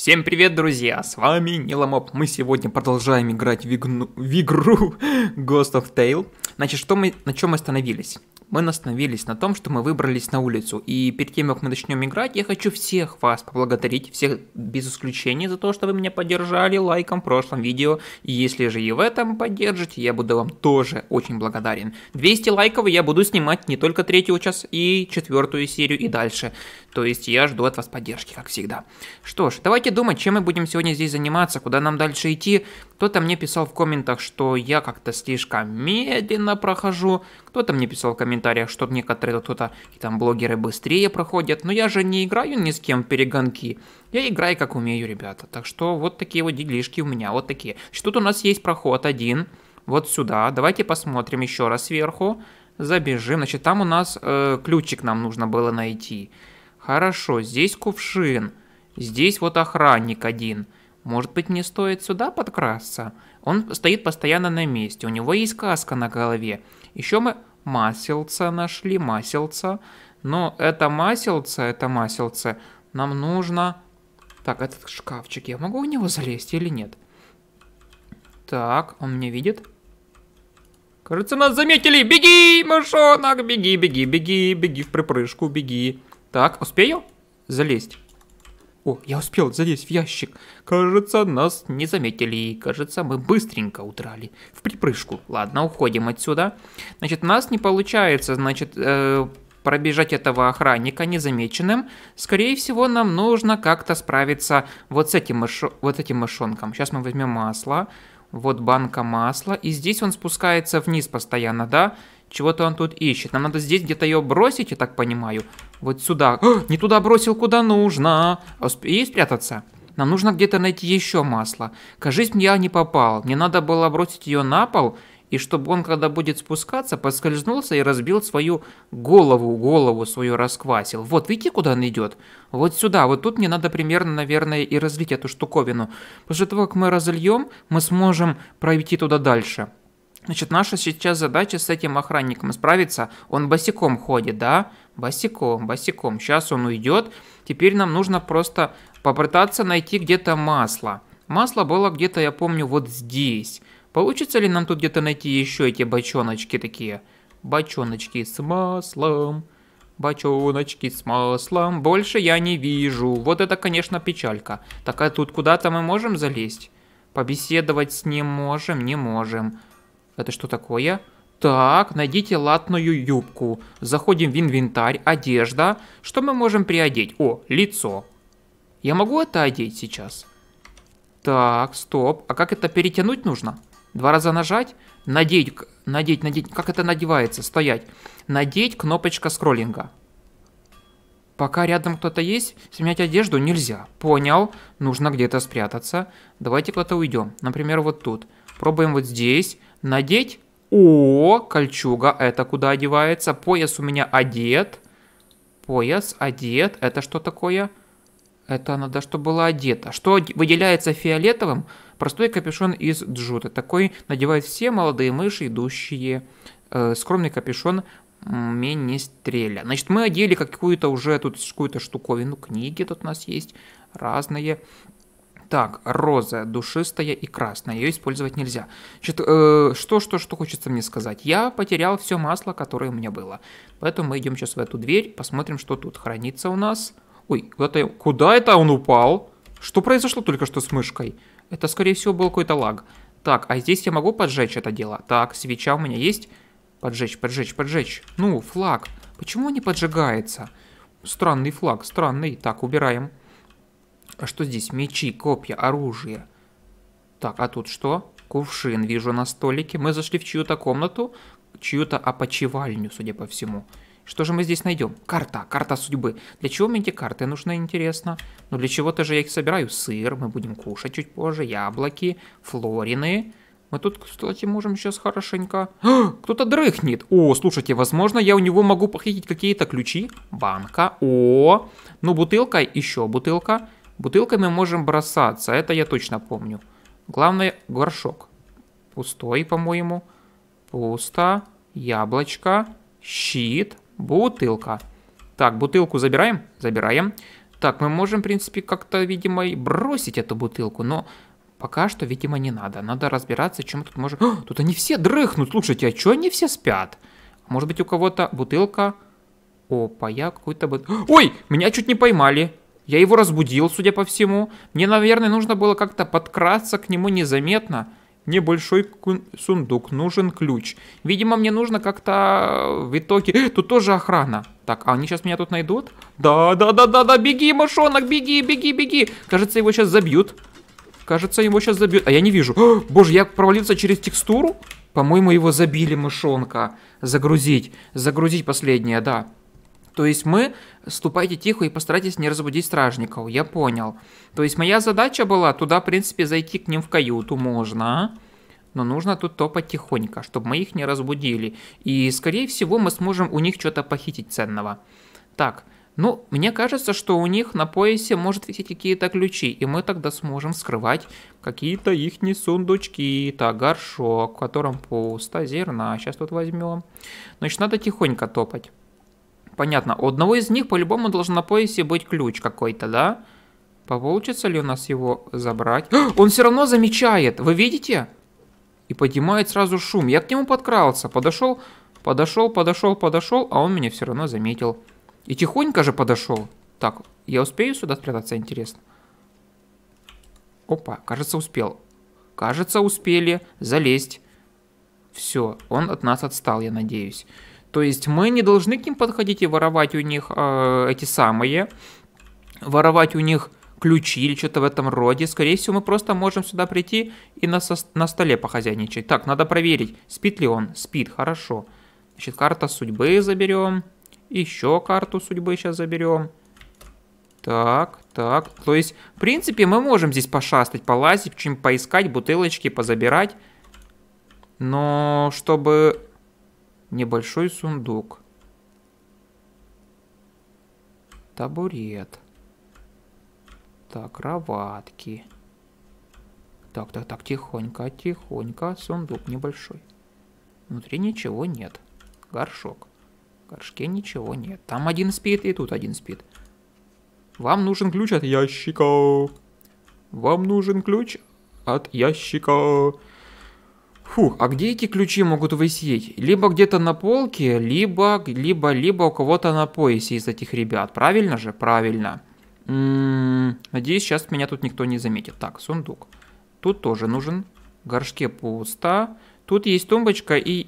Всем привет, друзья! С вами Ниломоб. Мы сегодня продолжаем играть в, игну... в игру Ghost of Tale. Значит, что мы... на чем мы остановились? мы остановились на том, что мы выбрались на улицу. И перед тем, как мы начнем играть, я хочу всех вас поблагодарить, всех без исключения за то, что вы меня поддержали лайком в прошлом видео. И если же и в этом поддержите, я буду вам тоже очень благодарен. 200 лайков я буду снимать не только третий час и четвертую серию и дальше. То есть я жду от вас поддержки, как всегда. Что ж, давайте думать, чем мы будем сегодня здесь заниматься, куда нам дальше идти. Кто-то мне писал в комментах, что я как-то слишком медленно прохожу. Кто-то мне писал в комментариях, что некоторые кто-то там блогеры быстрее проходят, но я же не играю ни с кем в перегонки. Я играю как умею, ребята. Так что вот такие вот делишки у меня, вот такие. что тут у нас есть проход один, вот сюда. Давайте посмотрим еще раз сверху. Забежим, значит там у нас э, ключик нам нужно было найти. Хорошо, здесь кувшин, здесь вот охранник один. Может быть, мне стоит сюда подкрасться? Он стоит постоянно на месте, у него есть каска на голове. Еще мы маселца нашли, маселца. Но это маселца, это маселце. Нам нужно... Так, этот шкафчик, я могу в него залезть или нет? Так, он меня видит. Кажется, нас заметили. Беги, мышонок, беги, беги, беги, беги в припрыжку, беги. Так, успею залезть? О, я успел залезть в ящик. Кажется, нас не заметили. Кажется, мы быстренько удрали. В припрыжку. Ладно, уходим отсюда. Значит, нас не получается, значит, э, пробежать этого охранника незамеченным. Скорее всего, нам нужно как-то справиться вот с этим, мыш... вот этим мышонком. Сейчас мы возьмем масло. Вот банка масла. И здесь он спускается вниз постоянно, да? Чего-то он тут ищет. Нам надо здесь где-то ее бросить, я так понимаю. Вот сюда. О, не туда бросил, куда нужно. А и спрятаться? Нам нужно где-то найти еще масло. Кажись, я не попал. Мне надо было бросить ее на пол, и чтобы он, когда будет спускаться, поскользнулся и разбил свою голову, голову свою расквасил. Вот, видите, куда он идет? Вот сюда, вот тут мне надо примерно, наверное, и разлить эту штуковину. После того, как мы разольем, мы сможем пройти туда дальше. Значит, наша сейчас задача с этим охранником справиться. Он босиком ходит, да? Босиком, босиком. Сейчас он уйдет. Теперь нам нужно просто попытаться найти где-то масло. Масло было где-то, я помню, вот здесь. Получится ли нам тут где-то найти еще эти бочоночки такие? Бочоночки с маслом. Бочоночки с маслом. Больше я не вижу. Вот это, конечно, печалька. Так, а тут куда-то мы можем залезть? Побеседовать с ним можем, не можем. Это что такое? Так, найдите латную юбку. Заходим в инвентарь, одежда. Что мы можем приодеть? О, лицо. Я могу это одеть сейчас? Так, стоп. А как это перетянуть нужно? Два раза нажать? Надеть, надеть, надеть. Как это надевается? Стоять. Надеть кнопочка скроллинга. Пока рядом кто-то есть, сменять одежду нельзя. Понял. Нужно где-то спрятаться. Давайте куда-то уйдем. Например, вот тут. Тут. Пробуем вот здесь надеть. О, кольчуга, это куда одевается? Пояс у меня одет. Пояс одет. Это что такое? Это надо, чтобы было одето. Что выделяется фиолетовым? Простой капюшон из джута. Такой надевают все молодые мыши, идущие. Э, скромный капюшон Менестреля. Значит, мы одели какую-то уже тут какую-то штуковину. Книги тут у нас есть разные. Так, роза, душистая и красная. Ее использовать нельзя. Значит, э, что, что, что хочется мне сказать? Я потерял все масло, которое у меня было. Поэтому мы идем сейчас в эту дверь, посмотрим, что тут хранится у нас. Ой, куда-то... Куда это он упал? Что произошло только что с мышкой? Это, скорее всего, был какой-то лаг. Так, а здесь я могу поджечь это дело? Так, свеча у меня есть. Поджечь, поджечь, поджечь. Ну, флаг. Почему он не поджигается? Странный флаг, странный. Так, убираем. А что здесь? Мечи, копья, оружие. Так, а тут что? Кувшин вижу на столике. Мы зашли в чью-то комнату, чью-то опочивальню, судя по всему. Что же мы здесь найдем? Карта, карта судьбы. Для чего мне эти карты нужны, интересно? Ну, для чего-то же я их собираю. Сыр мы будем кушать чуть позже, яблоки, флорины. Мы тут, кстати, можем сейчас хорошенько... А, кто-то дрыхнет. О, слушайте, возможно, я у него могу похитить какие-то ключи. Банка. О, ну бутылка, еще бутылка. Бутылками можем бросаться, это я точно помню. Главное, горшок. Пустой, по-моему. Пусто. Яблочко. Щит. Бутылка. Так, бутылку забираем? Забираем. Так, мы можем, в принципе, как-то, видимо, и бросить эту бутылку, но пока что, видимо, не надо. Надо разбираться, чем тут можно... тут они все дрыхнут. Слушайте, а что они все спят? Может быть, у кого-то бутылка... Опа, я какой то Ой, меня чуть не поймали. Я его разбудил, судя по всему. Мне, наверное, нужно было как-то подкрасться к нему незаметно. Небольшой сундук, нужен ключ. Видимо, мне нужно как-то э, в итоге... Тут тоже охрана. Так, а они сейчас меня тут найдут? Да, да, да, да, да, беги, мышонок, беги, беги, беги. Кажется, его сейчас забьют. Кажется, его сейчас забьют. А я не вижу. О, боже, я провалился через текстуру? По-моему, его забили, мышонка. Загрузить, загрузить последнее, да. То есть мы ступайте тихо и постарайтесь не разбудить стражников. Я понял. То есть моя задача была туда, в принципе, зайти к ним в каюту можно. Но нужно тут топать тихонько, чтобы мы их не разбудили. И, скорее всего, мы сможем у них что-то похитить ценного. Так, ну, мне кажется, что у них на поясе может висеть какие-то ключи, и мы тогда сможем скрывать какие-то их сундучки. Так, горшок, в котором пусто зерна. Сейчас тут возьмем. Значит, надо тихонько топать понятно. У одного из них по-любому должен на поясе быть ключ какой-то, да? Получится ли у нас его забрать? он все равно замечает, вы видите? И поднимает сразу шум. Я к нему подкрался, подошел, подошел, подошел, подошел, а он меня все равно заметил. И тихонько же подошел. Так, я успею сюда спрятаться, интересно? Опа, кажется, успел. Кажется, успели залезть. Все, он от нас отстал, я надеюсь. То есть мы не должны к ним подходить и воровать у них э, эти самые, воровать у них ключи или что-то в этом роде. Скорее всего, мы просто можем сюда прийти и на, со на столе похозяйничать. Так, надо проверить, спит ли он. Спит, хорошо. Значит, карта судьбы заберем. Еще карту судьбы сейчас заберем. Так, так. То есть, в принципе, мы можем здесь пошастать, полазить, чем поискать, бутылочки позабирать. Но чтобы Небольшой сундук. Табурет. Так, кроватки. Так, так, так, тихонько, тихонько. Сундук небольшой. Внутри ничего нет. Горшок. В горшке ничего нет. Там один спит и тут один спит. Вам нужен ключ от ящика. Вам нужен ключ от ящика. Фух, а где эти ключи могут висеть? Либо где-то на полке, либо, либо, либо у кого-то на поясе из этих ребят. Правильно же? Правильно. М м-м, -м -м, надеюсь, сейчас меня тут никто не заметит. Так, сундук. Тут тоже нужен. горшке пусто. Тут есть тумбочка и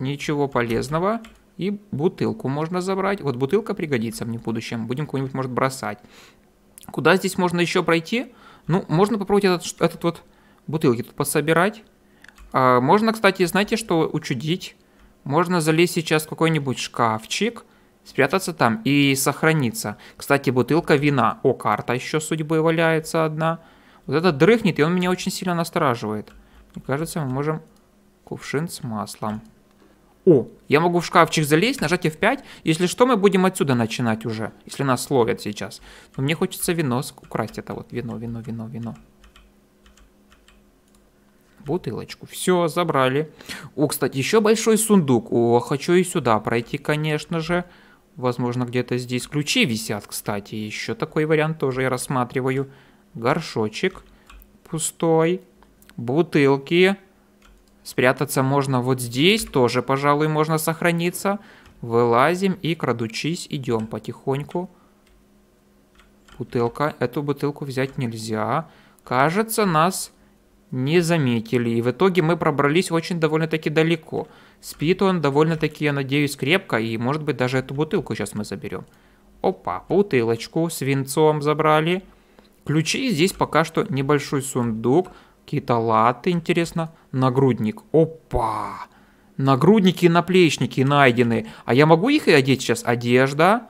ничего полезного. И бутылку можно забрать. Вот бутылка пригодится мне в будущем. Будем кого-нибудь, может, бросать. Куда здесь можно еще пройти? Ну, можно попробовать этот, этот вот бутылки тут пособирать. А можно, кстати, знаете, что учудить? Можно залезть сейчас в какой-нибудь шкафчик, спрятаться там и сохраниться. Кстати, бутылка вина. О, карта еще судьбы валяется одна. Вот это дрыхнет, и он меня очень сильно настораживает. Мне кажется, мы можем... Кувшин с маслом. О, я могу в шкафчик залезть, нажать F5. Если что, мы будем отсюда начинать уже, если нас ловят сейчас. Но мне хочется вино украсть. Это вот вино, вино, вино, вино бутылочку. Все, забрали. О, кстати, еще большой сундук. О, хочу и сюда пройти, конечно же. Возможно, где-то здесь ключи висят, кстати. Еще такой вариант тоже я рассматриваю. Горшочек пустой. Бутылки. Спрятаться можно вот здесь. Тоже, пожалуй, можно сохраниться. Вылазим и, крадучись, идем потихоньку. Бутылка. Эту бутылку взять нельзя. Кажется, нас не заметили. И в итоге мы пробрались очень довольно-таки далеко. Спит он довольно-таки, я надеюсь, крепко. И может быть даже эту бутылку сейчас мы заберем. Опа, бутылочку с винцом забрали. Ключи здесь пока что небольшой сундук. Какие-то латы, интересно. Нагрудник. Опа! Нагрудники и наплечники найдены. А я могу их и одеть сейчас? Одежда.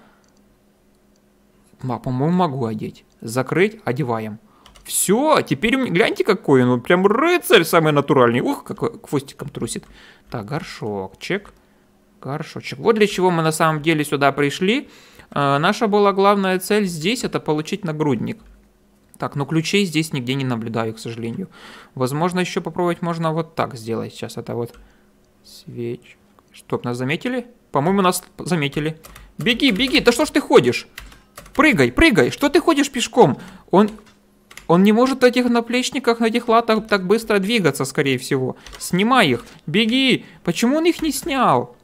А, по-моему, могу одеть. Закрыть, одеваем. Все, теперь гляньте какой он, прям рыцарь самый натуральный. Ух, как хвостиком трусит. Так, горшок, чек, горшочек. Вот для чего мы на самом деле сюда пришли. Э, наша была главная цель здесь, это получить нагрудник. Так, но ключей здесь нигде не наблюдаю, к сожалению. Возможно, еще попробовать можно вот так сделать. Сейчас это вот свеч. Чтоб нас заметили? По-моему, нас заметили. Беги, беги, да что ж ты ходишь? Прыгай, прыгай, что ты ходишь пешком? Он он не может на этих наплечниках, на этих латах так быстро двигаться, скорее всего. Снимай их. Беги. Почему он их не снял?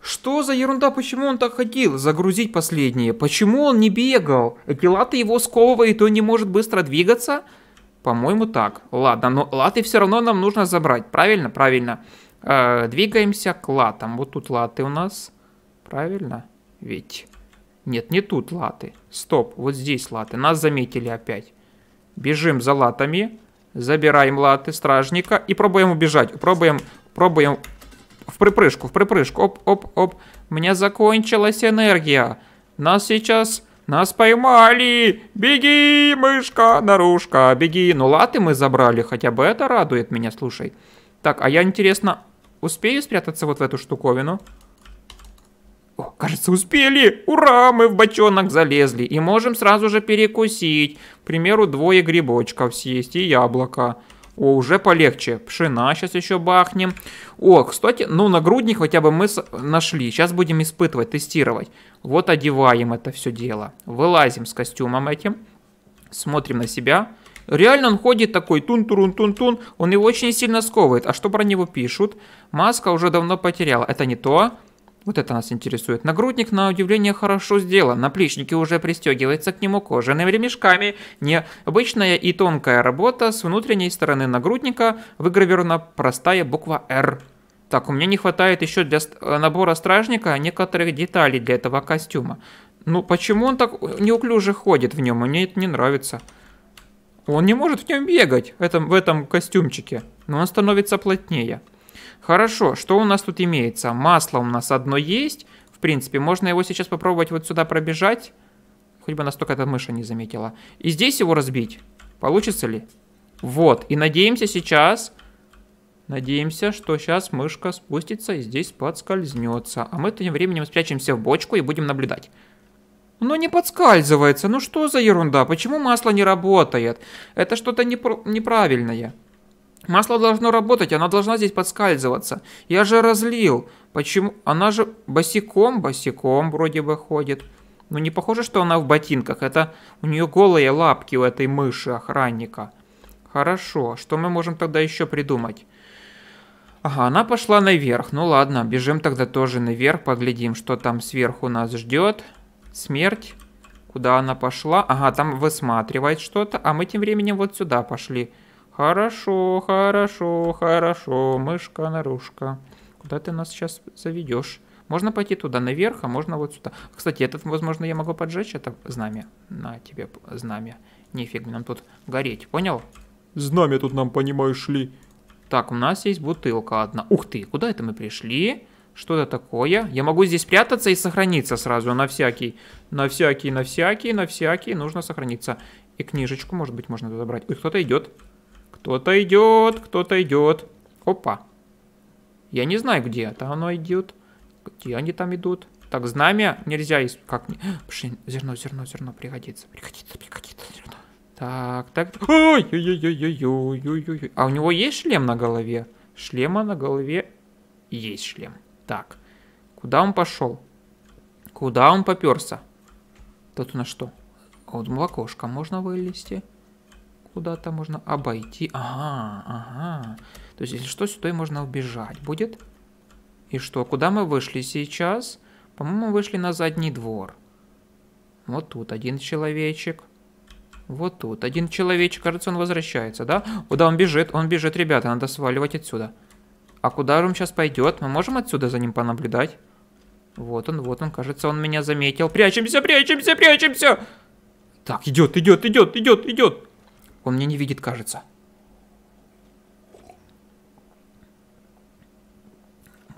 Что за ерунда, почему он так ходил? Загрузить последние. Почему он не бегал? Эти латы его сковывают, и он не может быстро двигаться? По-моему, так. Ладно, но латы все равно нам нужно забрать. Правильно? Правильно. Э, двигаемся к латам. Вот тут латы у нас. Правильно? Ведь... Нет, не тут латы. Стоп, вот здесь латы. Нас заметили опять. Бежим за латами. забираем латы стражника и пробуем убежать. Пробуем, пробуем В припрыжку, в припрыжку. Оп-оп-оп. У меня закончилась энергия. Нас сейчас... Нас поймали! Беги, мышка, наружка, беги. Ну латы мы забрали, хотя бы это радует меня, слушай. Так, а я, интересно, успею спрятаться вот в эту штуковину? О, кажется, успели! Ура! Мы в бочонок залезли и можем сразу же перекусить. К примеру, двое грибочков съесть и яблоко. О, уже полегче. Пшена сейчас еще бахнем. О, кстати, ну нагрудник хотя бы мы нашли. Сейчас будем испытывать, тестировать. Вот одеваем это все дело. Вылазим с костюмом этим. Смотрим на себя. Реально он ходит такой тун-турун-тун-тун. Он его очень сильно сковывает. А что про него пишут? Маска уже давно потеряла. Это не то. Вот это нас интересует. Нагрудник, на удивление, хорошо сделан. Наплечники уже пристегиваются к нему кожаными ремешками. Необычная и тонкая работа. С внутренней стороны нагрудника выгравирована простая буква «Р». Так, у меня не хватает еще для э, набора стражника некоторых деталей для этого костюма. Ну, почему он так неуклюже ходит в нем? Мне это не нравится. Он не может в нем бегать, в этом, в этом костюмчике. Но он становится плотнее. Хорошо, что у нас тут имеется? Масло у нас одно есть. В принципе, можно его сейчас попробовать вот сюда пробежать. Хоть бы настолько эта мыша не заметила. И здесь его разбить. Получится ли? Вот. И надеемся сейчас... Надеемся, что сейчас мышка спустится и здесь подскользнется. А мы тем временем спрячемся в бочку и будем наблюдать. Но ну, не подскальзывается. Ну что за ерунда? Почему масло не работает? Это что-то непр... неправильное. Масло должно работать, она должна здесь подскальзываться. Я же разлил. Почему? Она же босиком, босиком вроде бы ходит. но ну, не похоже, что она в ботинках. Это у нее голые лапки у этой мыши охранника. Хорошо, что мы можем тогда еще придумать? Ага, она пошла наверх. Ну ладно, бежим тогда тоже наверх, поглядим, что там сверху нас ждет. Смерть. Куда она пошла? Ага, там высматривает что-то. А мы тем временем вот сюда Пошли. Хорошо, хорошо, хорошо, мышка наружка. Куда ты нас сейчас заведешь? Можно пойти туда наверх, а можно вот сюда. Кстати, этот, возможно, я могу поджечь это знамя. На тебе знамя. Нифиг, нам тут гореть, понял? Знамя тут нам, понимаешь ли. Так, у нас есть бутылка одна. Ух ты, куда это мы пришли? Что это такое? Я могу здесь прятаться и сохраниться сразу на всякий. На всякий, на всякий, на всякий. Нужно сохраниться. И книжечку, может быть, можно забрать. брать. Ой, кто-то идет. Кто-то идет, кто-то идет. Опа. Я не знаю, где это оно идет. Где они там идут? Так, знамя нельзя... Из... Как? мне? Блин, зерно, зерно, зерно пригодится. Пригодится, пригодится зерно. Так, так. Ой, ой, ой, ой, ой, ой, ой, ой. А у него есть шлем на голове? Шлема на голове есть шлем. Так, куда он пошел? Куда он поперся? Тут на что? А вот в окошко можно вылезти куда-то можно обойти. Ага, ага. То есть, если что, сюда можно убежать будет. И что, куда мы вышли сейчас? По-моему, вышли на задний двор. Вот тут один человечек. Вот тут один человечек. Кажется, он возвращается, да? Куда он бежит? Он бежит, ребята, надо сваливать отсюда. А куда же он сейчас пойдет? Мы можем отсюда за ним понаблюдать? Вот он, вот он, кажется, он меня заметил. Прячемся, прячемся, прячемся! Так, идет, идет, идет, идет, идет. Он меня не видит, кажется.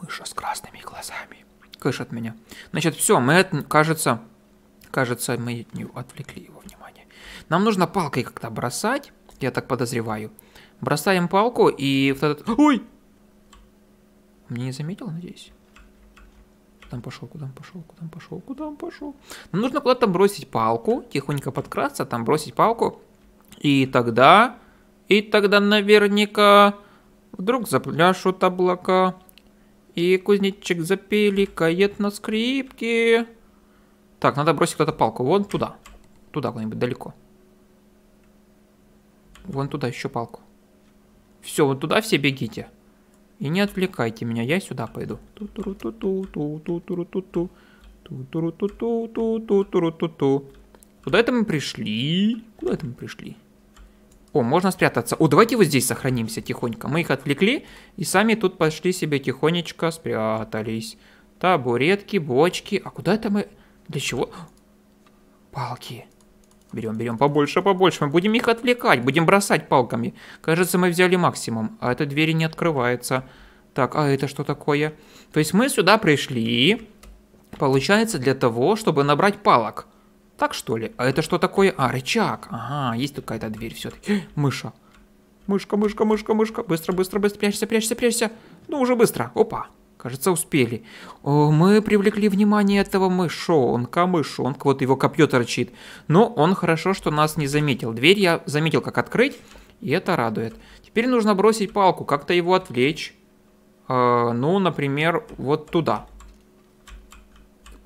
Мыша с красными глазами. Кыш от меня. Значит, все, мы, это, кажется, кажется, мы от отвлекли его внимание. Нам нужно палкой как-то бросать, я так подозреваю. Бросаем палку и... В этот... Ой! Мне не заметил, надеюсь? Там пошел, куда он пошел, куда он пошел, куда он пошел. Нам нужно куда-то бросить палку, тихонько подкрасться, там бросить палку и тогда, и тогда наверняка вдруг запляшут облака, и кузнечик запеликает на скрипке. Так, надо бросить куда-то палку. Вон туда. Туда куда-нибудь далеко. Вон туда еще палку. Все, вот туда все бегите. И не отвлекайте меня, я сюда пойду. Куда это мы пришли? Куда это мы пришли? О, можно спрятаться. О, давайте вот здесь сохранимся тихонько. Мы их отвлекли и сами тут пошли себе тихонечко спрятались. Табуретки, бочки. А куда это мы? Для чего? Палки. Берем, берем побольше, побольше. Мы будем их отвлекать, будем бросать палками. Кажется, мы взяли максимум, а эта дверь не открывается. Так, а это что такое? То есть мы сюда пришли, получается, для того, чтобы набрать палок. Так что ли? А это что такое? А, рычаг. Ага, есть тут какая-то дверь все-таки. Мыша. Мышка, мышка, мышка, мышка. Быстро, быстро, быстро. Прячься, прячься, прячься. Ну, уже быстро. Опа. Кажется, успели. О, мы привлекли внимание этого мышонка, мышонка. Вот его копье торчит. Но он хорошо, что нас не заметил. Дверь я заметил, как открыть. И это радует. Теперь нужно бросить палку, как-то его отвлечь. Э, ну, например, вот туда.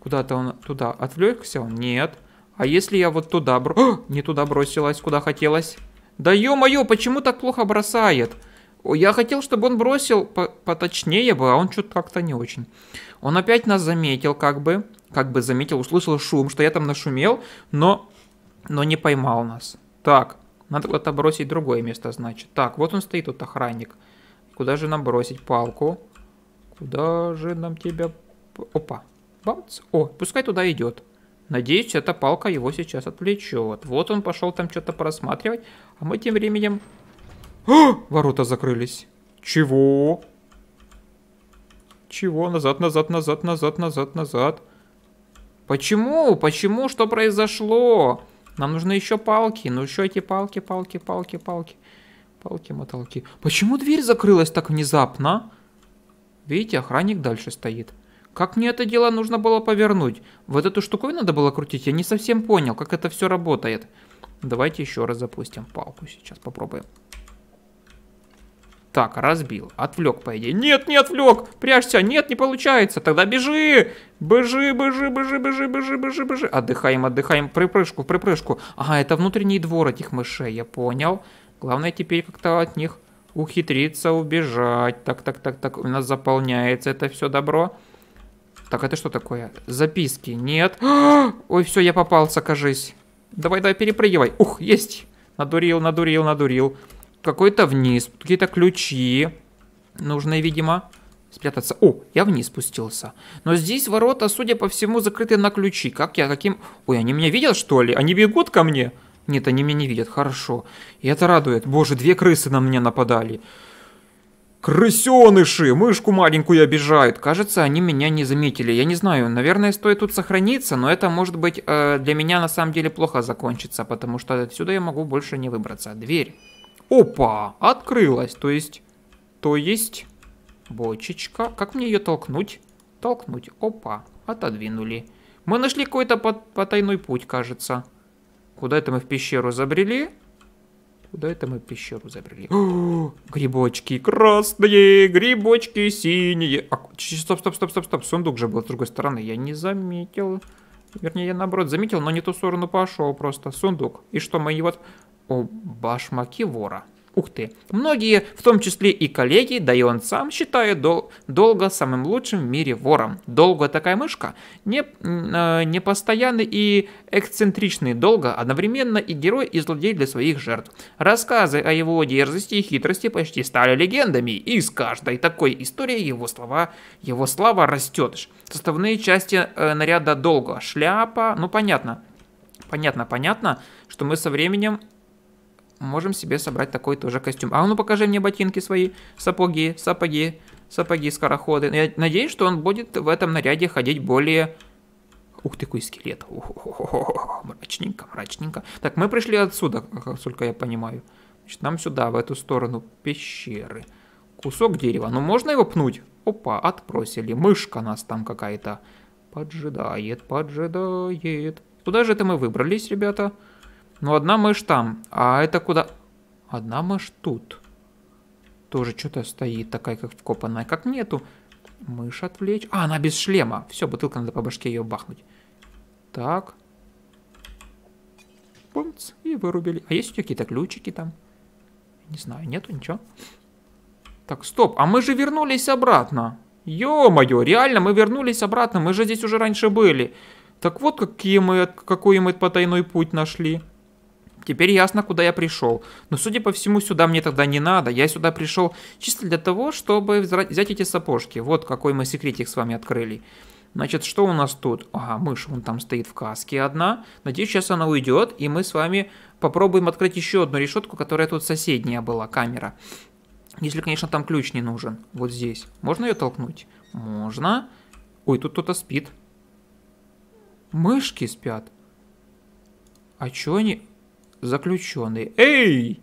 Куда-то он туда отвлекся? Нет. Нет. А если я вот туда бро... О, не туда бросилась, куда хотелось. Да ё-моё, почему так плохо бросает? Я хотел, чтобы он бросил по поточнее бы, а он что-то как-то не очень. Он опять нас заметил, как бы. Как бы заметил, услышал шум, что я там нашумел, но, но не поймал нас. Так, надо куда-то бросить другое место, значит. Так, вот он стоит, тут охранник. Куда же нам бросить палку? Куда же нам тебя... Опа. Бац. О, пускай туда идет. Надеюсь, эта палка его сейчас отвлечет. Вот он пошел там что-то просматривать. А мы тем временем... А! Ворота закрылись. Чего? Чего? Назад, назад, назад, назад, назад, назад. Почему? Почему? Что произошло? Нам нужны еще палки. Ну еще эти палки, палки, палки, палки. Палки-моталки. Почему дверь закрылась так внезапно? Видите, охранник дальше стоит. Как мне это дело нужно было повернуть? Вот эту штуковину надо было крутить? Я не совсем понял, как это все работает. Давайте еще раз запустим палку. Сейчас попробуем. Так, разбил. Отвлек, по идее. Нет, не отвлек. Прячься. Нет, не получается. Тогда бежи. Бежи, бежи, бежи, бежи, бежи, бежи, бежи. Отдыхаем, отдыхаем. Припрыжку, припрыжку. Ага, это внутренний двор этих мышей, я понял. Главное теперь как-то от них ухитриться убежать. Так, так, так, так. У нас заполняется это все добро. Так, это что такое? Записки. Нет. Ой, все, я попался, кажись. Давай, давай, перепрыгивай. Ух, есть. Надурил, надурил, надурил. Какой-то вниз. Какие-то ключи. Нужные, видимо. Спрятаться. О, я вниз спустился. Но здесь ворота, судя по всему, закрыты на ключи. Как я, каким... Ой, они меня видят, что ли? Они бегут ко мне? Нет, они меня не видят. Хорошо. И это радует. Боже, две крысы на меня нападали. «Крысеныши! Мышку маленькую обижают!» Кажется, они меня не заметили. Я не знаю, наверное, стоит тут сохраниться, но это, может быть, э, для меня на самом деле плохо закончится, потому что отсюда я могу больше не выбраться. Дверь. Опа! Открылась, то есть... То есть... Бочечка. Как мне ее толкнуть? Толкнуть. Опа. Отодвинули. Мы нашли какой-то потайной путь, кажется. Куда это мы в пещеру забрели? Куда это мы пещеру забрали. О, грибочки красные, грибочки синие. А, стоп, стоп, стоп, стоп, стоп. Сундук же был с другой стороны. Я не заметил. Вернее, я наоборот заметил, но не ту сторону пошел просто. Сундук. И что, мои вот О, башмаки вора. Ух ты! Многие, в том числе и коллеги, да и он сам, считает дол долго самым лучшим в мире вором. Долго такая мышка. Не, э, непостоянный и эксцентричный долго, одновременно и герой и злодей для своих жертв. Рассказы о его дерзости и хитрости почти стали легендами, и с каждой такой историей его слова, его слава растет. Составные части э, наряда долго. Шляпа, ну понятно. Понятно, понятно, что мы со временем можем себе собрать такой тоже костюм. А ну покажи мне ботинки свои, сапоги, сапоги, сапоги, скороходы. Я надеюсь, что он будет в этом наряде ходить более... Ух ты, какой скелет. мрачненько, мрачненько. Так, мы пришли отсюда, насколько я понимаю. Значит, нам сюда, в эту сторону пещеры. Кусок дерева. Ну, можно его пнуть? Опа, отпросили. Мышка нас там какая-то поджидает, поджидает. Туда же это мы выбрались, ребята. Ребята. Ну, одна мышь там. А это куда? Одна мышь тут. Тоже что-то стоит, такая как вкопанная. Как нету. Мышь отвлечь. А, она без шлема. Все, бутылка надо по башке ее бахнуть. Так. Пумц. И вырубили. А есть у тебя какие-то ключики там? Не знаю, нету ничего. Так, стоп. А мы же вернулись обратно. Ё-моё, реально, мы вернулись обратно. Мы же здесь уже раньше были. Так вот, какие мы, какой мы потайной путь нашли. Теперь ясно, куда я пришел. Но, судя по всему, сюда мне тогда не надо. Я сюда пришел чисто для того, чтобы взять эти сапожки. Вот какой мы секретик с вами открыли. Значит, что у нас тут? Ага, мышь вон там стоит в каске одна. Надеюсь, сейчас она уйдет, и мы с вами попробуем открыть еще одну решетку, которая тут соседняя была, камера. Если, конечно, там ключ не нужен. Вот здесь. Можно ее толкнуть? Можно. Ой, тут кто-то спит. Мышки спят. А чё они... Заключенный. Эй!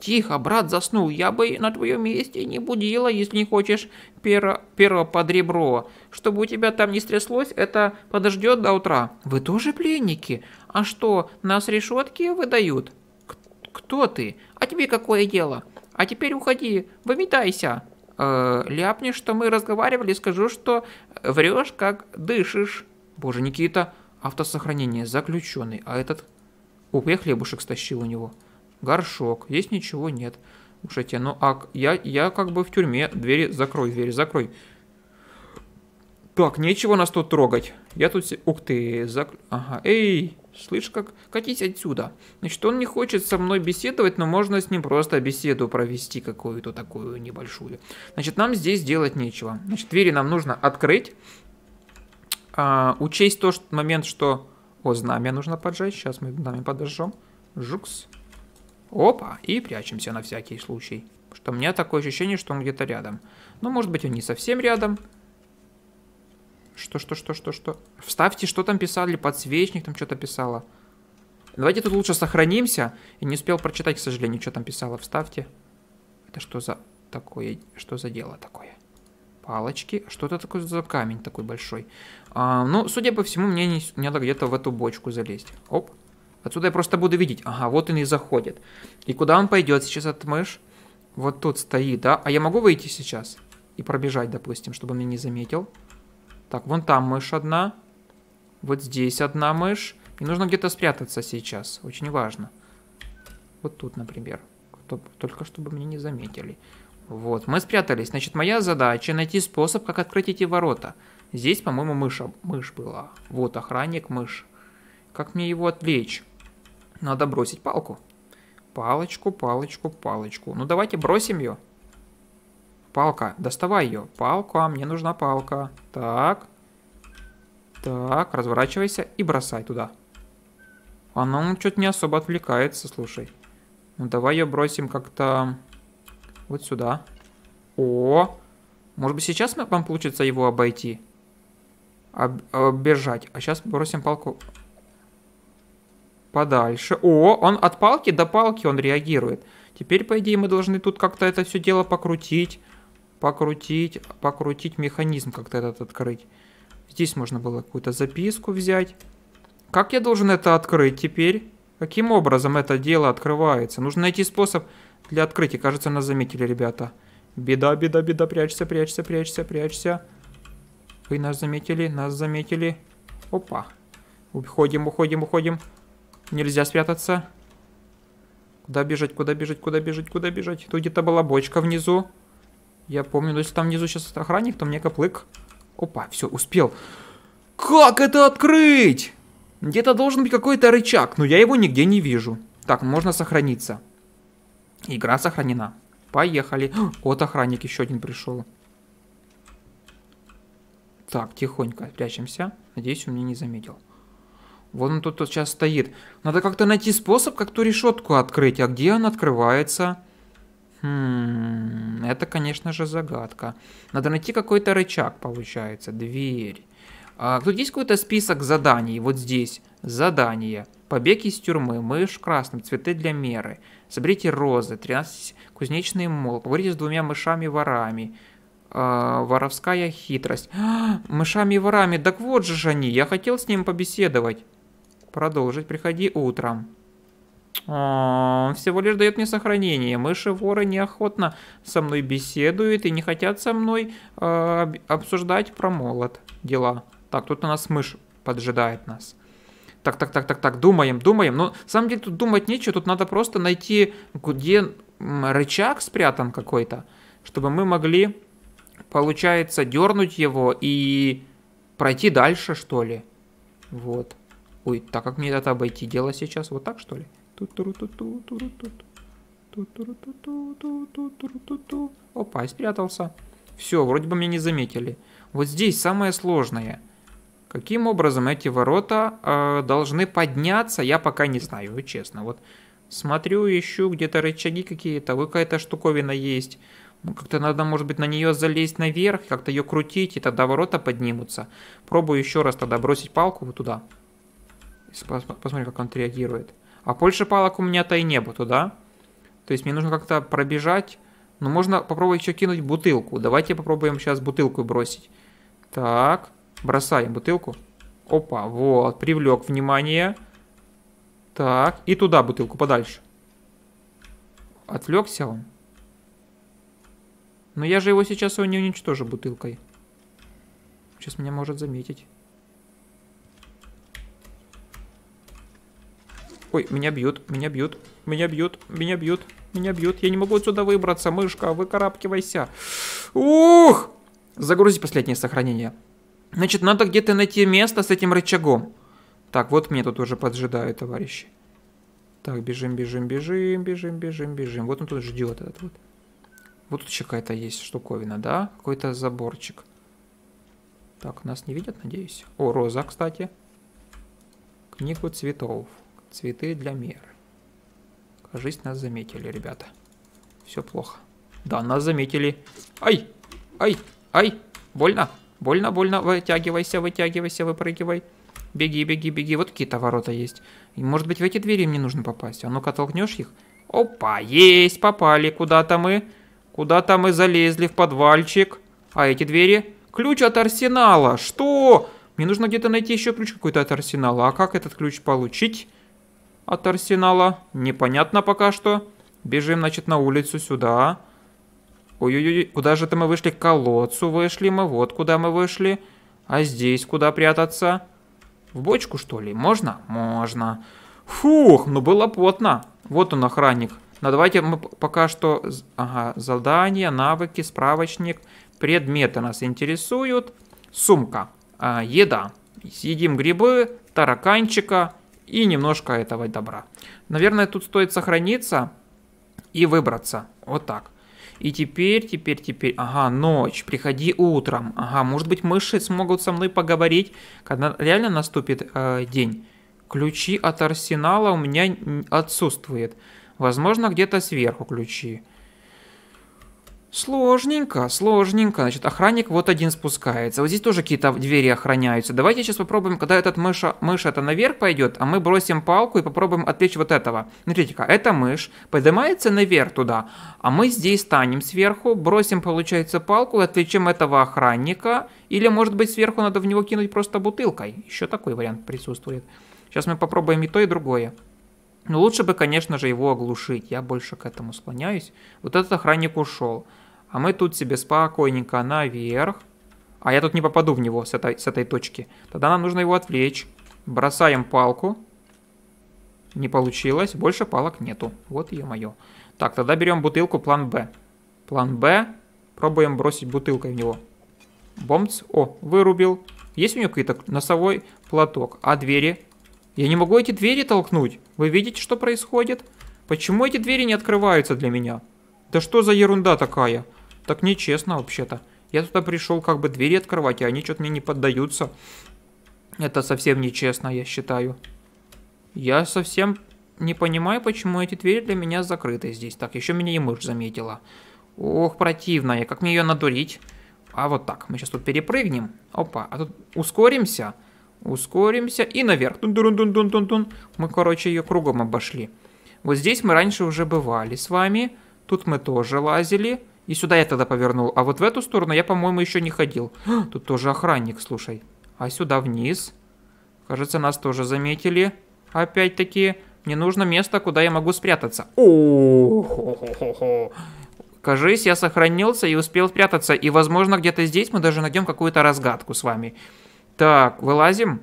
Тихо, брат заснул. Я бы на твоем месте не будила, если не хочешь перо, перо под ребро. Чтобы у тебя там не стряслось, это подождет до утра. Вы тоже пленники? А что, нас решетки выдают? К кто ты? А тебе какое дело? А теперь уходи, выметайся. Э, ляпнешь, что мы разговаривали, скажу, что врешь, как дышишь. Боже, Никита, автосохранение, заключенный. А этот о, я хлебушек стащил у него. Горшок. Есть ничего, нет. Слушайте, ну а я, я как бы в тюрьме. Двери закрой, двери закрой. Так, нечего нас тут трогать. Я тут... Ух ты, зак... Ага, эй, слышь, как... Катись отсюда. Значит, он не хочет со мной беседовать, но можно с ним просто беседу провести какую-то такую небольшую. Значит, нам здесь делать нечего. Значит, двери нам нужно открыть. А, учесть тот момент, что... О, знамя нужно поджечь. Сейчас мы знамя подожжем. Жукс. Опа, и прячемся на всякий случай. Что у меня такое ощущение, что он где-то рядом. Но ну, может быть он не совсем рядом. Что, что, что, что, что? Вставьте, что там писали, подсвечник там что-то писало. Давайте тут лучше сохранимся. Я не успел прочитать, к сожалению, что там писало. Вставьте. Это что за такое, что за дело такое? Палочки. Что это такое за камень такой большой? А, ну, судя по всему, мне не, надо где-то в эту бочку залезть. Оп. Отсюда я просто буду видеть. Ага, вот он и заходит. И куда он пойдет сейчас этот мышь? Вот тут стоит, да? А я могу выйти сейчас? И пробежать, допустим, чтобы он меня не заметил. Так, вон там мышь одна. Вот здесь одна мышь. И нужно где-то спрятаться сейчас. Очень важно. Вот тут, например. Только чтобы меня не заметили. Вот, мы спрятались. Значит, моя задача найти способ, как открыть эти ворота. Ворота. Здесь, по-моему, мышь, мышь была. Вот охранник мышь. Как мне его отвлечь? Надо бросить палку. Палочку, палочку, палочку. Ну давайте бросим ее. Палка, доставай ее. Палка, мне нужна палка. Так. Так, разворачивайся и бросай туда. Она что-то не особо отвлекается, слушай. Ну давай ее бросим как-то вот сюда. О, может быть сейчас вам получится его обойти? об, оббежать. А сейчас бросим палку подальше. О, он от палки до палки он реагирует. Теперь, по идее, мы должны тут как-то это все дело покрутить. Покрутить, покрутить механизм как-то этот открыть. Здесь можно было какую-то записку взять. Как я должен это открыть теперь? Каким образом это дело открывается? Нужно найти способ для открытия. Кажется, нас заметили ребята. Беда, беда, беда, прячься, прячься, прячься, прячься. Вы нас заметили, нас заметили. Опа. Уходим, уходим, уходим. Нельзя спрятаться. Куда бежать, куда бежать, куда бежать, куда бежать? Тут где-то была бочка внизу. Я помню, если там внизу сейчас охранник, то мне каплык. Опа, все, успел. Как это открыть? Где-то должен быть какой-то рычаг, но я его нигде не вижу. Так, можно сохраниться. Игра сохранена. Поехали. вот охранник еще один пришел. Так, тихонько прячемся. Надеюсь, он меня не заметил. Вот он тут сейчас стоит. Надо как-то найти способ, как ту решетку открыть. А где она открывается? Хм, это, конечно же, загадка. Надо найти какой-то рычаг, получается. Дверь. А, тут есть какой-то список заданий? Вот здесь. Задание. Побег из тюрьмы. Мышь в красном. Цветы для меры. Соберите розы. 13 кузнечный мол. Поговорите с двумя мышами-ворами. А, воровская хитрость. А, мышами и ворами, так вот же они, я хотел с ним побеседовать. Продолжить, приходи утром. А, всего лишь дает мне сохранение. Мыши-воры неохотно со мной беседуют и не хотят со мной а, обсуждать про молот дела. Так, тут у нас мышь поджидает нас. Так, так, так, так, так, думаем, думаем. Но, на самом деле, тут думать нечего, тут надо просто найти, где рычаг спрятан какой-то, чтобы мы могли получается дернуть его и пройти дальше, что ли. Вот. Ой, так как мне это обойти дело сейчас? Вот так, что ли? Опа, я спрятался. Все, вроде бы меня не заметили. Вот здесь самое сложное. Каким образом эти ворота э, должны подняться, я пока не знаю, честно. Вот смотрю, ищу где-то рычаги какие-то, какая-то штуковина есть. Ну, как-то надо, может быть, на нее залезть наверх, как-то ее крутить, и тогда ворота поднимутся. Пробую еще раз тогда бросить палку вот туда. Посмотрим, как он реагирует. А больше палок у меня-то и не было туда. То есть мне нужно как-то пробежать. Но ну, можно попробовать еще кинуть бутылку. Давайте попробуем сейчас бутылку бросить. Так, бросаем бутылку. Опа, вот, привлек внимание. Так, и туда бутылку подальше. Отвлекся он. Но я же его сейчас его не уничтожу бутылкой. Сейчас меня может заметить. Ой, меня бьют, меня бьют, меня бьют, меня бьют, меня бьют. Я не могу отсюда выбраться, мышка, выкарабкивайся. Ух! Загрузи последнее сохранение. Значит, надо где-то найти место с этим рычагом. Так, вот меня тут уже поджидают, товарищи. Так, бежим, бежим, бежим, бежим, бежим, бежим. Вот он тут ждет этот вот. Вот тут еще какая-то есть штуковина, да? Какой-то заборчик. Так, нас не видят, надеюсь. О, роза, кстати. Книгу цветов. Цветы для меры. Кажись, нас заметили, ребята. Все плохо. Да, нас заметили. Ай! Ай! Ай! Больно! Больно, больно. Вытягивайся, вытягивайся, выпрыгивай. Беги, беги, беги. Вот какие-то ворота есть. И, может быть, в эти двери мне нужно попасть. А ну-ка, толкнешь их? Опа, есть, попали куда-то мы. Куда-то мы залезли в подвальчик. А эти двери? Ключ от арсенала. Что? Мне нужно где-то найти еще ключ какой-то от арсенала. А как этот ключ получить от арсенала? Непонятно пока что. Бежим, значит, на улицу сюда. Ой-ой-ой, куда же это мы вышли? К колодцу вышли мы, вот куда мы вышли. А здесь куда прятаться? В бочку, что ли? Можно? Можно. Фух, ну было потно. Вот он, охранник. Но давайте мы пока что... Ага, задания, навыки, справочник, предметы нас интересуют. Сумка, а, еда. Съедим грибы, тараканчика и немножко этого добра. Наверное, тут стоит сохраниться и выбраться. Вот так. И теперь, теперь, теперь, ага, ночь, приходи утром. Ага, может быть, мыши смогут со мной поговорить, когда реально наступит э, день. Ключи от арсенала у меня отсутствует. Возможно, где-то сверху ключи. Сложненько, сложненько. Значит, охранник вот один спускается. Вот здесь тоже какие-то двери охраняются. Давайте сейчас попробуем, когда этот мыша, мышь это наверх пойдет, а мы бросим палку и попробуем отвлечь вот этого. Смотрите-ка, это мышь поднимается наверх туда, а мы здесь станем сверху, бросим, получается, палку и отвлечем этого охранника. Или, может быть, сверху надо в него кинуть просто бутылкой. Еще такой вариант присутствует. Сейчас мы попробуем и то, и другое. Но лучше бы, конечно же, его оглушить. Я больше к этому склоняюсь. Вот этот охранник ушел. А мы тут себе спокойненько наверх. А я тут не попаду в него с этой, с этой точки. Тогда нам нужно его отвлечь. Бросаем палку. Не получилось. Больше палок нету. Вот ее мое. Так, тогда берем бутылку план Б. План Б. Пробуем бросить бутылкой в него. Бомбц. О, вырубил. Есть у него какой-то носовой платок. А двери? Я не могу эти двери толкнуть. Вы видите, что происходит? Почему эти двери не открываются для меня? Да что за ерунда такая? Так нечестно вообще-то. Я туда пришел как бы двери открывать, и они что-то мне не поддаются. Это совсем нечестно, я считаю. Я совсем не понимаю, почему эти двери для меня закрыты здесь. Так, еще меня и мышь заметила. Ох, противная, как мне ее надурить? А вот так, мы сейчас тут перепрыгнем. Опа, а тут ускоримся. Ускоримся и наверх. Тун -тун -тун -тун -тун -тун. Мы, короче, ее кругом обошли. Вот здесь мы раньше уже бывали с вами. Тут мы тоже лазили. И сюда я тогда повернул. А вот в эту сторону я, по-моему, еще не ходил. А, тут тоже охранник, слушай. А сюда вниз. Кажется, нас тоже заметили. Опять-таки, мне нужно место, куда я могу спрятаться. О, Кажись, я сохранился и успел спрятаться. И, возможно, где-то здесь мы даже найдем какую-то разгадку с вами. Так, вылазим.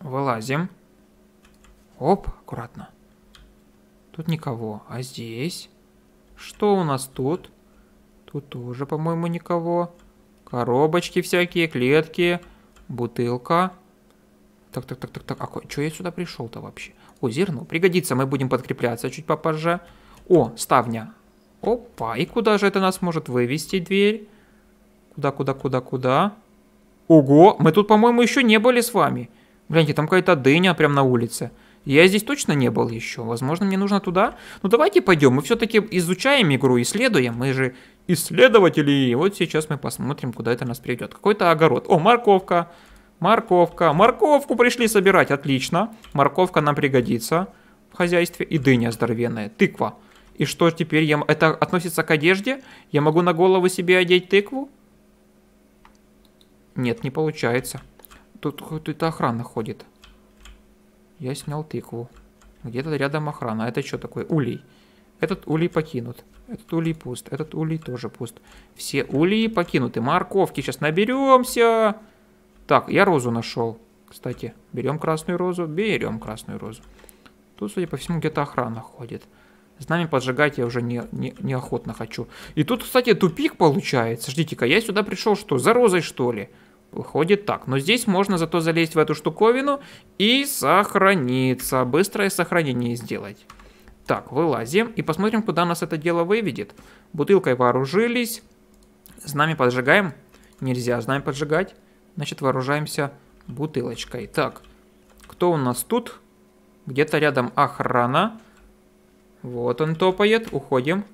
Вылазим. Оп, аккуратно. Тут никого. А здесь? Что у нас тут? Тут тоже, по-моему, никого. Коробочки всякие, клетки, бутылка. Так, так, так, так, так. А что я сюда пришел-то вообще? О, зерно. Пригодится, мы будем подкрепляться чуть попозже. О, ставня. Опа, и куда же это нас может вывести дверь? Куда, куда, куда, куда? Ого, мы тут, по-моему, еще не были с вами. Гляньте, там какая-то дыня прям на улице. Я здесь точно не был еще. Возможно, мне нужно туда. Ну давайте пойдем. Мы все-таки изучаем игру, исследуем. Мы же исследователи. вот сейчас мы посмотрим, куда это нас приведет. Какой-то огород. О, морковка. Морковка. Морковку пришли собирать. Отлично. Морковка нам пригодится в хозяйстве. И дыня здоровенная. Тыква. И что теперь? Я... Это относится к одежде? Я могу на голову себе одеть тыкву? Нет, не получается. Тут какая-то охрана ходит. Я снял тыкву. Где-то рядом охрана. Это что такое? Улей. Этот улей покинут. Этот улей пуст. Этот улей тоже пуст. Все улей покинуты. Морковки сейчас наберемся. Так, я розу нашел. Кстати, берем красную розу. Берем красную розу. Тут, судя по всему, где-то охрана ходит. Знамя поджигать я уже не, не, неохотно хочу. И тут, кстати, тупик получается. Ждите-ка, я сюда пришел что, за розой что ли? Выходит так. Но здесь можно зато залезть в эту штуковину и сохраниться. Быстрое сохранение сделать. Так, вылазим и посмотрим, куда нас это дело выведет. Бутылкой вооружились. Знамя поджигаем. Нельзя знамя поджигать. Значит, вооружаемся бутылочкой. Так, кто у нас тут? Где-то рядом охрана. Вот он топает. Уходим.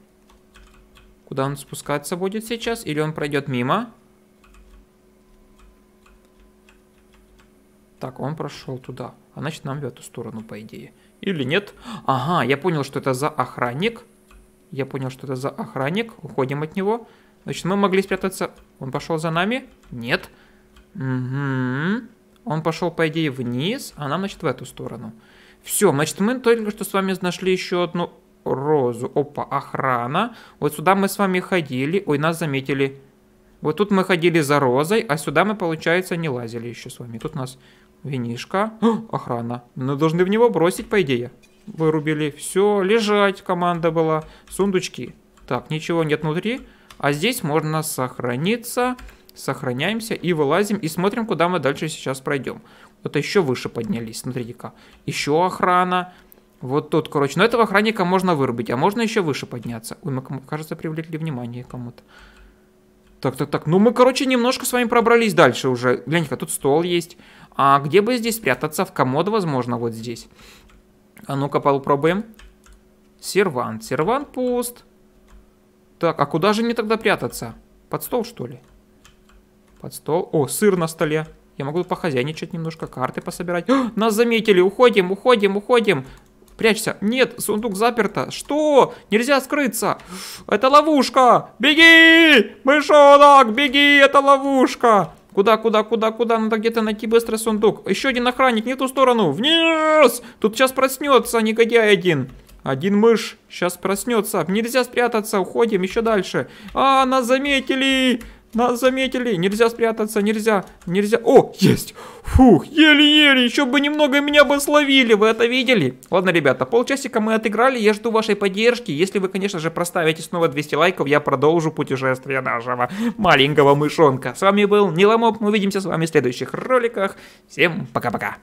Куда он спускаться будет сейчас? Или он пройдет мимо? Мимо. Так, он прошел туда. А значит, нам в эту сторону, по идее. Или нет? Ага, я понял, что это за охранник. Я понял, что это за охранник. Уходим от него. Значит, мы могли спрятаться. Он пошел за нами? Нет. Угу. Он пошел, по идее, вниз, а нам, значит, в эту сторону. Все, значит, мы только что с вами нашли еще одну розу. Опа, охрана. Вот сюда мы с вами ходили. Ой, нас заметили. Вот тут мы ходили за розой, а сюда мы, получается, не лазили еще с вами. Тут нас Винишка. охрана. Мы должны в него бросить, по идее. Вырубили. Все, лежать команда была. Сундучки. Так, ничего нет внутри. А здесь можно сохраниться. Сохраняемся и вылазим. И смотрим, куда мы дальше сейчас пройдем. Вот еще выше поднялись, смотрите-ка. Еще охрана. Вот тут, короче. Но этого охранника можно вырубить, а можно еще выше подняться. Ой, мы, кажется, привлекли внимание кому-то. Так, так, так. Ну, мы, короче, немножко с вами пробрались дальше уже. Глянь-ка, тут стол есть. А где бы здесь спрятаться? В комод, возможно, вот здесь. А ну-ка попробуем. Сервант. Сервант пуст. Так, а куда же мне тогда прятаться? Под стол, что ли? Под стол. О, сыр на столе. Я могу похозяйничать немножко, карты пособирать. О, а, нас заметили, уходим, уходим, уходим. Прячься. Нет, сундук заперто. Что? Нельзя скрыться. Это ловушка. Беги! Мышонок, беги, это ловушка. Куда, куда, куда, куда? Надо где-то найти быстрый сундук. Еще один охранник, не в ту сторону. Вниз! Тут сейчас проснется, негодяй один. Один мышь сейчас проснется. Нельзя спрятаться, уходим еще дальше. А, нас заметили! Нас заметили, нельзя спрятаться, нельзя, нельзя. О, есть! Фух, еле-еле, еще бы немного меня бы словили, вы это видели? Ладно, ребята, полчасика мы отыграли, я жду вашей поддержки. Если вы, конечно же, проставите снова 200 лайков, я продолжу путешествие нашего маленького мышонка. С вами был Ниломоб, мы увидимся с вами в следующих роликах. Всем пока-пока.